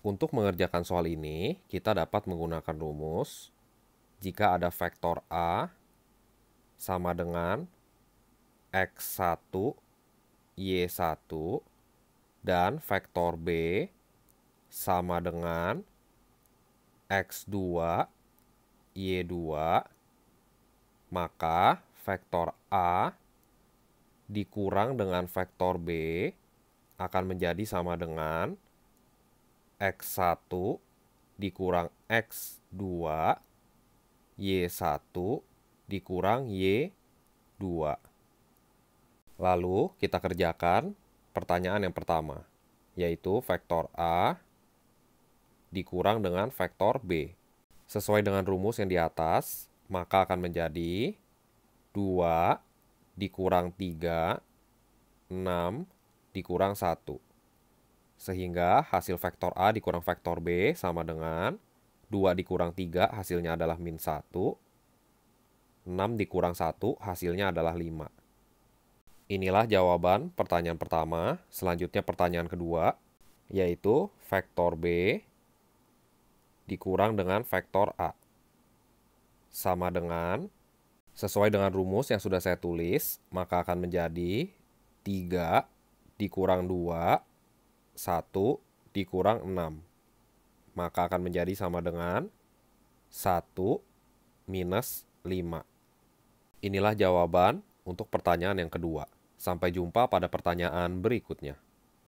Untuk mengerjakan soal ini, kita dapat menggunakan rumus jika ada vektor A sama dengan X1, Y1, dan vektor B sama dengan X2, Y2, maka vektor A dikurang dengan vektor B akan menjadi sama dengan X1 dikurang X2 Y1 dikurang Y2. Lalu kita kerjakan pertanyaan yang pertama, yaitu vektor A dikurang dengan vektor B. Sesuai dengan rumus yang di atas, maka akan menjadi 2 dikurang 3, 6 dikurang 1. Sehingga hasil vektor A dikurang vektor B sama dengan 2 dikurang 3 hasilnya adalah min 1. 6 dikurang 1 hasilnya adalah 5. Inilah jawaban pertanyaan pertama. Selanjutnya pertanyaan kedua yaitu vektor B dikurang dengan vektor A. Sama dengan, sesuai dengan rumus yang sudah saya tulis, maka akan menjadi 3 dikurang 2 1 dikurang 6. Maka akan menjadi sama dengan 1 minus 5. Inilah jawaban untuk pertanyaan yang kedua. Sampai jumpa pada pertanyaan berikutnya.